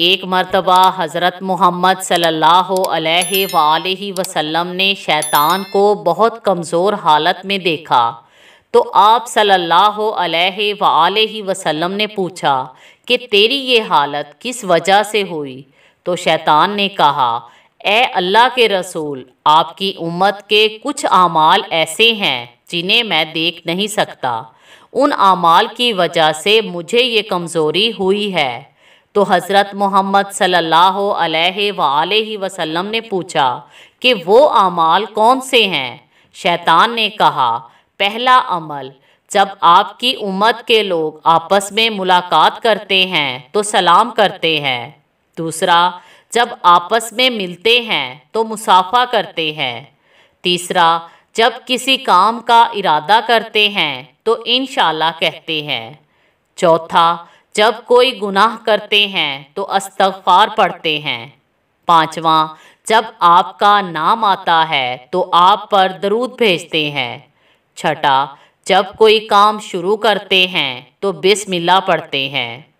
एक मरतबा हज़रत मोहम्मद सल्ला अलैहि ने शैतान को बहुत कमज़ोर हालत में देखा तो आप सल्ला वसम ने पूछा कि तेरी ये हालत किस वजह से हुई तो शैतान ने कहा ए अल्लाह के रसूल आपकी उम्मत के कुछ आमाल ऐसे हैं जिन्हें मैं देख नहीं सकता उन आमाल की वजह से मुझे ये कमज़ोरी हुई है तो हज़रत मोहम्मद सल्ला अलैहि वसल्लम ने पूछा कि वो अमाल कौन से हैं शैतान ने कहा पहला अमल जब आपकी उम्मत के लोग आपस में मुलाकात करते हैं तो सलाम करते हैं दूसरा जब आपस में मिलते हैं तो मुसाफा करते हैं तीसरा जब किसी काम का इरादा करते हैं तो इन कहते हैं चौथा जब कोई गुनाह करते हैं तो अस्तगफार पढ़ते हैं पांचवा जब आपका नाम आता है तो आप पर दरूद भेजते हैं छठा जब कोई काम शुरू करते हैं तो बिस्मिल्लाह पढ़ते हैं